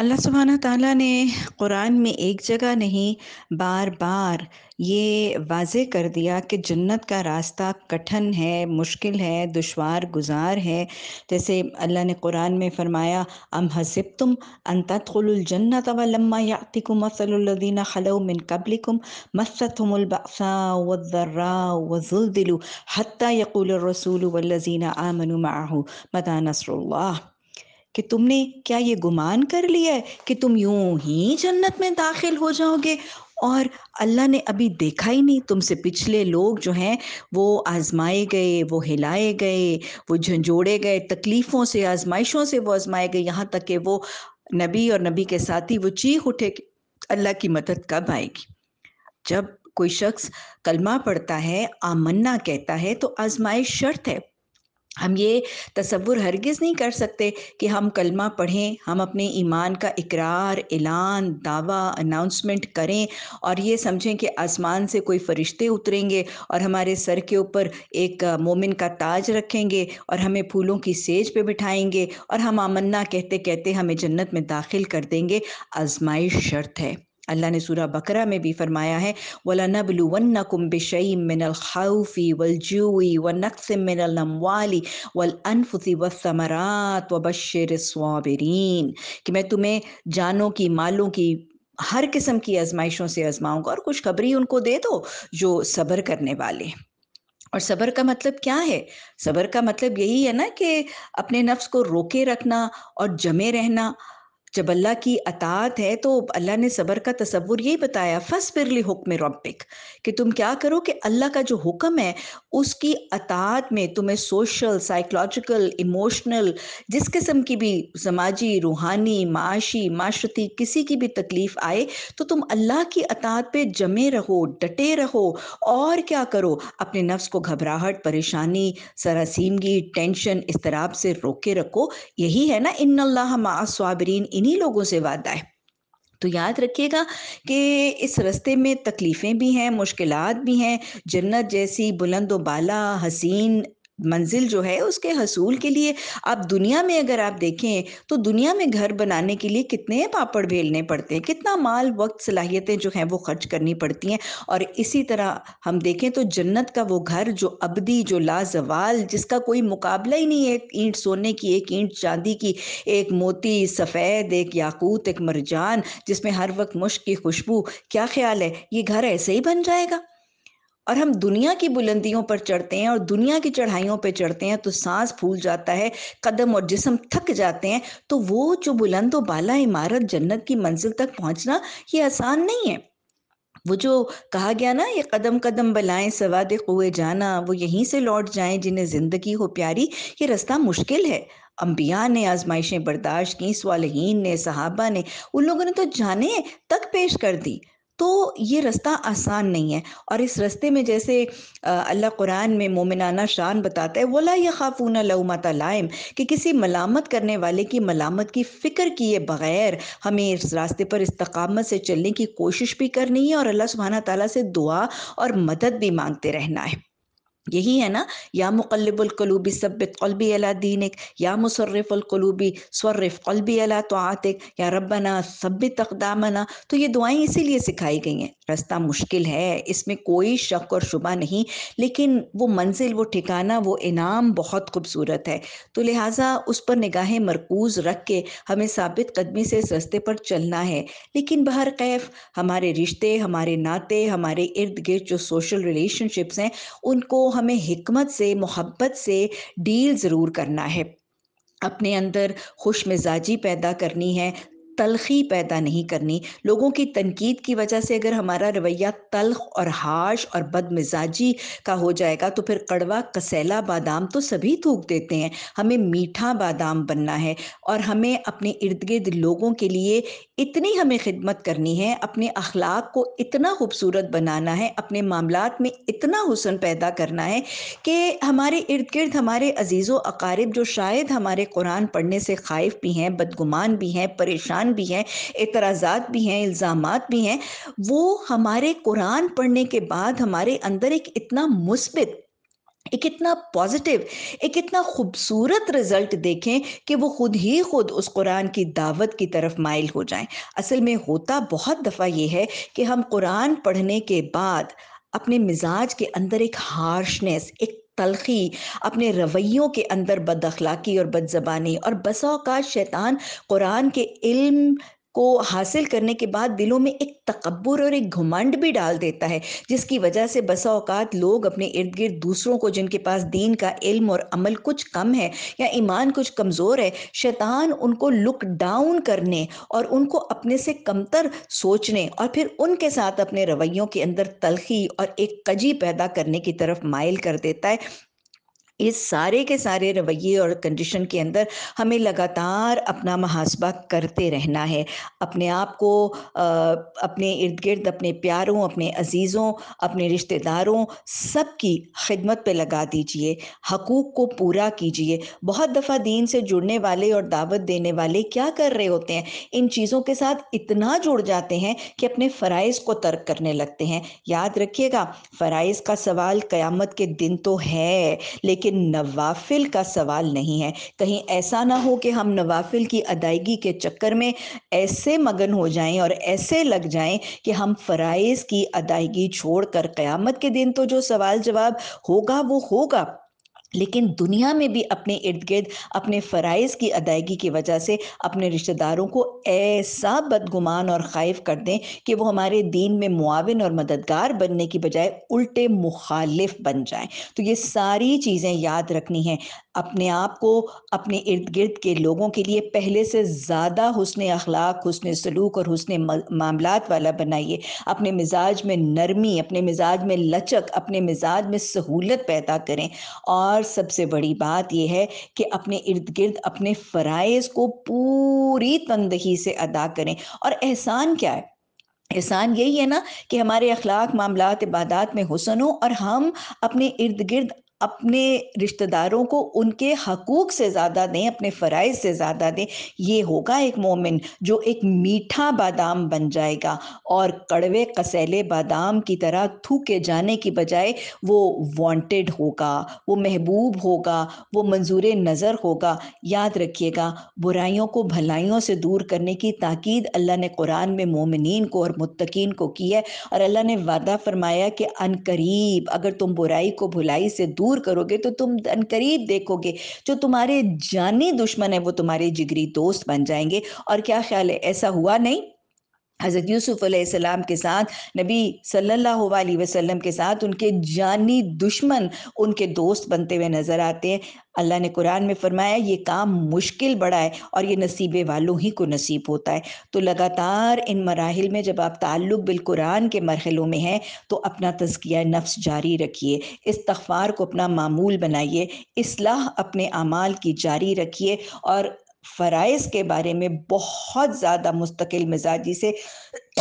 अल्लाह सुबहाना ताला ने कुरान में एक जगह नहीं बार बार ये वाज कर दिया कि जन्नत का रास्ता कठिन है मुश्किल है दुशवार गुजार है जैसे अल्लाह ने कुरान में फ़रमाया अम हसिब तुम अनतुलजन्नत वलम्मा यातिकुम मसलदीन ख़लऊ मिन कबलिकुम मसतमलबसा वज़ुलदिलु हती यकुल रसूल वल्लजीना आमनु माहू मता कि तुमने क्या ये गुमान कर लिया है कि तुम यूं ही जन्नत में दाखिल हो जाओगे और अल्लाह ने अभी देखा ही नहीं तुमसे पिछले लोग जो हैं वो आजमाए गए वो हिलाए गए वो झंझोड़े गए तकलीफ़ों से आजमाइशों से वो आजमाए गए यहाँ तक कि वो नबी और नबी के साथी वो चीख उठे अल्लाह की मदद कब आएगी जब कोई शख्स कलमा पढ़ता है आमन्ना कहता है तो आजमाइश शर्त है हम ये तस्वुर हरगिज़ नहीं कर सकते कि हम कलमा पढ़ें हम अपने ईमान का इकरार ऐलान दावा अनाउंसमेंट करें और ये समझें कि आसमान से कोई फरिश्ते उतरेंगे और हमारे सर के ऊपर एक मोमिन का ताज रखेंगे और हमें फूलों की सेज पे बिठाएंगे और हम आमन्ना कहते कहते हमें जन्नत में दाखिल कर देंगे आजमाइश शर्त है अल्लाह ने सूरह बकरा में भी फरमाया है वला नबलू वन्ना कुम बिशई मिनल खौफी वलजूई व नक्स मिनल अमवाली वल अनफुसी वसमरात व बशर स्वाबरीन कि मैं तुम्हें जानों की मालों की हर किस्म की आजमाइशों से आजमाऊंगा और कुछ खबरी उनको दे दो जो सब्र करने वाले और सब्र का मतलब क्या है सब्र का मतलब यही है ना कि अपने नफ्स को रोके रखना और जमे रहना जब अल्लाह की अतात है तो अल्लाह ने सबर का तस्वुर यही बताया फस बिरली हुक्म रब्बिक कि तुम क्या करो कि अल्लाह का जो हुक्म है उसकी अतात में तुम्हें सोशल साइकोलॉजिकल इमोशनल जिस किस्म की भी समाजी रूहानी माशी माशरती किसी की भी तकलीफ़ आए तो तुम अल्लाह की अतात पे जमे रहो डटे रहो और क्या करो अपने नफ्स को घबराहट परेशानी सरासीमगी टेंशन इस से रोके रखो यही है ना इन अल्लाह मासवाबरीन इन्हीं लोगों से वादा है तो याद रखिएगा कि इस रस्ते में तकलीफ़ें भी हैं मुश्किलात भी हैं जन्नत जैसी बुलंद बाला हसीन मंजिल जो है उसके हसूल के लिए आप दुनिया में अगर आप देखें तो दुनिया में घर बनाने के लिए कितने पापड़ बेलने पड़ते हैं कितना माल वक्त सलाहियतें जो हैं वो खर्च करनी पड़ती हैं और इसी तरह हम देखें तो जन्नत का वो घर जो अबदी जो लाजवाल जिसका कोई मुकाबला ही नहीं है एक ईंट सोने की एक ईंट चांदी की एक मोती सफ़ेद एक याकूत एक मरजान जिसमें हर वक्त मुश्क की खुशबू क्या ख्याल है ये घर ऐसे ही बन जाएगा और हम दुनिया की बुलंदियों पर चढ़ते हैं और दुनिया की चढ़ाइयों पर चढ़ते हैं तो सांस फूल जाता है कदम और जिसम थक जाते हैं तो वो जो बुलंद बाला इमारत जन्नत की मंजिल तक पहुंचना ये आसान नहीं है वो जो कहा गया ना ये कदम कदम बलाएं सवाद कुए जाना वो यहीं से लौट जाएं जिन्हें ज़िंदगी हो प्यारी ये रास्ता मुश्किल है अम्बिया ने आजमाइशें बर्दाश्त की सवालहीन ने सहाबा ने उन लोगों ने तो जाने तक पेश कर दी तो ये रास्ता आसान नहीं है और इस रास्ते में जैसे अल्लाह कुरान में मोमिनाना शान बताता है वला या खाफून लउमत लाइम कि किसी मलामत करने वाले की मलामत की फ़िक्र किए बगैर हमें इस रास्ते पर इस्तकामत से चलने की कोशिश भी करनी है और अल्लाह सुबहाना ताली से दुआ और मदद भी मांगते रहना है यही है ना या कलूबी सब्बत कलबी अला दीनिक या कलूबी सर्रफ़ कलबी अला तो आतिक या रबना सब अकदामना तो ये दुआएं इसीलिए सिखाई गई हैं रास्ता मुश्किल है इसमें कोई शक और शुबा नहीं लेकिन वो मंजिल वो ठिकाना वो इनाम बहुत खूबसूरत है तो लिहाजा उस पर निगाहें मरकूज़ रख के हमें साबित कदमी से इस रस्ते पर चलना है लेकिन बहर कैफ हमारे रिश्ते हमारे नाते हमारे इर्द गिर्द जो सोशल रिलेशनशिप्स हैं उनको हमें हमत से मोहब्बत से डील ज़रूर करना है अपने अंदर खुश मिजाजी पैदा करनी है तलखी पैदा नहीं करनी लोगों की तनकीद की वजह से अगर हमारा रवैया तलख और हाश और बदमिजाजी का हो जाएगा तो फिर कड़वा कसैला बादाम तो सभी थूक देते हैं हमें मीठा बादाम बनना है और हमें अपने इर्द गिर्द लोगों के लिए इतनी हमें खिदमत करनी है अपने अखलाक को इतना खूबसूरत बनाना है अपने मामला में इतना हुसन पैदा करना है कि हमारे इर्द गिर्द हमारे अजीज़ अकारब जो शायद हमारे कुरान पढ़ने से खाइफ भी हैं बदगुमान भी हैं परेशान बयान भी हैं एतराज़ात भी हैं इल्ज़ाम भी हैं वो हमारे कुरान पढ़ने के बाद हमारे अंदर एक इतना मुस्बित एक इतना पॉजिटिव एक इतना खूबसूरत रिजल्ट देखें कि वो खुद ही खुद उस कुरान की दावत की तरफ माइल हो जाएं असल में होता बहुत दफ़ा ये है कि हम कुरान पढ़ने के बाद अपने मिजाज के अंदर एक हार्शनेस एक तलखी अपने रवैयों के अंदर बद अखलाकी और बदजबानी और बसाओकात शैतान कुरान के इल्म को हासिल करने के बाद दिलों में एक तकबर और एक घुमंड भी डाल देता है जिसकी वजह से बसा अवकात लोग अपने इर्द गिर्द दूसरों को जिनके पास दीन का इल्म और अमल कुछ कम है या ईमान कुछ कमज़ोर है शैतान उनको लुक डाउन करने और उनको अपने से कमतर सोचने और फिर उनके साथ अपने रवैयों के अंदर तलखी और एक कजी पैदा करने की तरफ मायल कर देता है इस सारे के सारे रवैये और कंडीशन के अंदर हमें लगातार अपना मुहासबा करते रहना है अपने आप को अपने इर्द गिर्द अपने प्यारों अपने अजीज़ों अपने रिश्तेदारों सब की खिदमत पे लगा दीजिए हकूक़ को पूरा कीजिए बहुत दफ़ा दीन से जुड़ने वाले और दावत देने वाले क्या कर रहे होते हैं इन चीज़ों के साथ इतना जुड़ जाते हैं कि अपने फ़राइज़ को तर्क करने लगते हैं याद रखिएगा फ़राइज़ का सवाल क़्यामत के दिन तो है लेकिन लेकिन नवाफिल का सवाल नहीं है कहीं ऐसा ना हो कि हम नवाफिल की अदायगी के चक्कर में ऐसे मगन हो जाएं और ऐसे लग जाएं कि हम फ़राइज़ की अदायगी छोड़कर क़यामत के दिन तो जो सवाल जवाब होगा वो होगा लेकिन दुनिया में भी अपने इर्द गिर्द अपने फ़राइज़ की अदायगी की वजह से अपने रिश्तेदारों को ऐसा बदगुमान और ख़ाइफ कर दें कि वो हमारे दीन में मुआवन और मददगार बनने की बजाय उल्टे मुखालिफ बन जाएं तो ये सारी चीज़ें याद रखनी हैं अपने आप को अपने इर्द गिर्द के लोगों के लिए पहले से ज़्यादा हसन अखलाक हसन सलूक और हसन मामलात वाला बनाइए अपने मिजाज में नरमी अपने मिजाज में लचक अपने मिजाज में सहूलत पैदा करें और सबसे बड़ी बात यह है कि अपने इर्द गिर्द अपने फ़रज़ को पूरी तंदही से अदा करें और एहसान क्या है एहसान यही है ना कि हमारे अखलाक मामला इबादत में हुसन हो और हम अपने इर्द गिर्द अपने रिश्तेदारों को उनके हकूक से ज़्यादा दें अपने फ़राइज से ज़्यादा दें ये होगा एक मोमिन जो एक मीठा बादाम बन जाएगा और कड़वे कसैले बादाम की तरह थूके जाने की बजाय वो वांटेड होगा वो महबूब होगा वो मंजूर नज़र होगा याद रखिएगा बुराइयों को भलाइयों से दूर करने की ताकीद अल्लाह ने कुरान में मोमिन को और मुतकीन को की है और अल्लाह ने वादा फरमाया कि अगर तुम बुराई को भलाई से दूर दूर करोगे तो तुम करीब देखोगे जो तुम्हारे जानी दुश्मन है वो तुम्हारे जिगरी दोस्त बन जाएंगे और क्या ख्याल है ऐसा हुआ नहीं हज़रत यूसुफ़ के साथ नबी सल्लल्लाहु अलैहि वसल्लम के साथ उनके जानी दुश्मन उनके दोस्त बनते हुए नज़र आते हैं अल्लाह ने कुरान में फरमाया ये काम मुश्किल बड़ा है और ये नसीबे वालों ही को नसीब होता है तो लगातार इन मराहल में जब आप ताल्लुक़ कुरान के मरहलों में हैं तो अपना तजकिया नफ्स जारी रखिए इस तखबार को अपना मामूल बनाइए इसलाह अपने अमाल की जारी रखिए और फ़रज़ के बारे में बहुत ज़्यादा मुस्तकिल मिजाजी से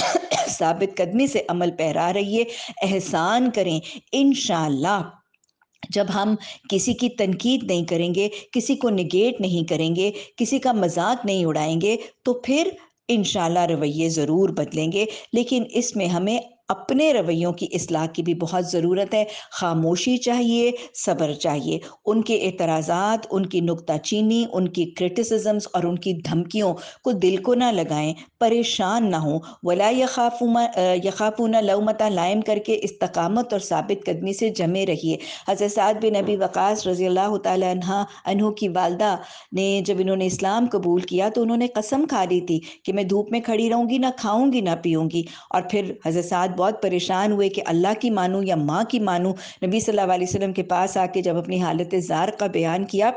साबित कदमी से अमल पहरा रही है एहसान करें इन जब हम किसी की तनकीद नहीं करेंगे किसी को निगेट नहीं करेंगे किसी का मजाक नहीं उड़ाएंगे तो फिर इन रवैये ज़रूर बदलेंगे लेकिन इसमें हमें अपने रवैयों की असलाह की भी बहुत ज़रूरत है खामोशी चाहिए सब्र चाहिए उनके एतराज़ात उनकी नुकताचीनी उनकी क्रिटिसिजम्स और उनकी धमकियों को दिल को ना लगाएं परेशान ना हों वला यखाफुमा यखाफुना लवमता लायम करके इस्तकामत और साबित कदमी से जमे रहिए हजरत साद बिन नबी वक़ास रज़ी अल्लाह तहों की वालदा ने जब इन्होंने इस्लाम कबूल किया तो उन्होंने कसम खा ली थी कि मैं धूप में खड़ी रहूँगी ना खाऊँगी ना पीऊँगी और फिर हजरत साद बहुत परेशान हुए कि अल्लाह की मानूँ या माँ की मानूँ नबी सल्लल्लाहु अलैहि वसल्लम के पास आके जब अपनी हालत ज़ार का बयान किया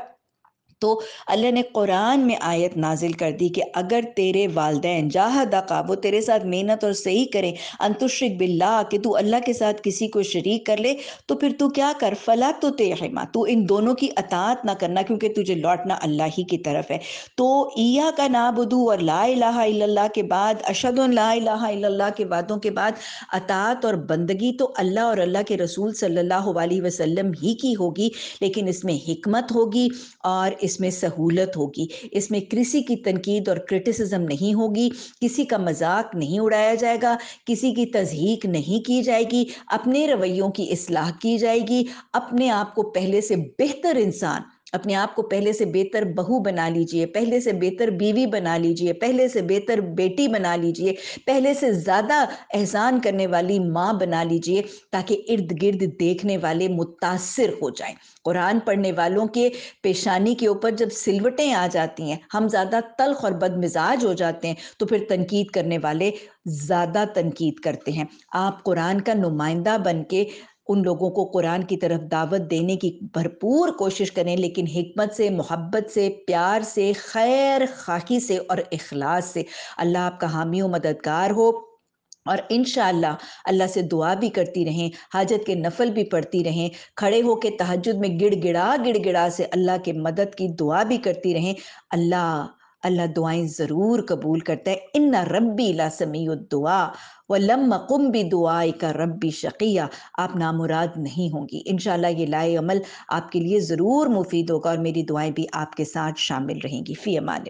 तो अल्लाह ने कुरान में आयत नाजिल कर दी कि अगर तेरे वालदे जाहदका वो तेरे साथ मेहनत और सही करें अंतुश्रिक बिल्ला कि तू अल्लाह के साथ किसी को शरीक कर ले तो फिर तू क्या कर फला तो तेमा तू इन दोनों की अतात ना करना क्योंकि तुझे लौटना अल्लाह ही की तरफ है तो ईया का नाबुदू और ला के बाद अशद ला के वादों के बाद अतात और बंदगी तो अल्लाह और अल्लाह के रसूल सल्लल्लाहु अलैहि वसल्लम ही की होगी लेकिन इसमें हिकमत होगी और इस इसमें सहूलत होगी इसमें किसी की तनकीद और क्रिटिसिज्म नहीं होगी किसी का मजाक नहीं उड़ाया जाएगा किसी की तजहीक नहीं की जाएगी अपने रवैयों की असलाह की जाएगी अपने आप को पहले से बेहतर इंसान अपने आप को पहले से बेहतर बहू बना लीजिए पहले से बेहतर बीवी बना लीजिए पहले से बेहतर बेटी बना लीजिए पहले से ज़्यादा एहसान करने वाली माँ बना लीजिए ताकि इर्द गिर्द देखने वाले मुतासर हो जाए कुरान पढ़ने वालों के पेशानी के ऊपर जब सिलवटें आ जाती हैं हम ज़्यादा तलख और बदमिजाज हो जाते हैं तो फिर तनकीद करने वाले ज़्यादा तनकीद करते हैं आप कुरान का नुमाइंदा बन के उन लोगों को कुरान की तरफ दावत देने की भरपूर कोशिश करें लेकिन हमत से मोहब्बत से प्यार से खैर खाकी से और अखलास से अल्लाह आपका हामियों मददगार हो और इन अल्लाह से दुआ भी करती रहें हाजत के नफल भी पढ़ती रहें खड़े होकर तहजद में गिड़ गिड़ा गिड़ गिड़ा से अल्लाह के मदद की दुआ भी करती रहें अल्लाह अल्लाह दुआएं ज़रूर कबूल करता है इन रबी ला समी दुआ व लम कुम भी दुआई का रबी शकिया आप नामुराद नहीं होंगी इन ये लाए अमल आपके लिए ज़रूर मुफीद होगा और मेरी दुआएं भी आपके साथ शामिल रहेंगी फ़ी अमान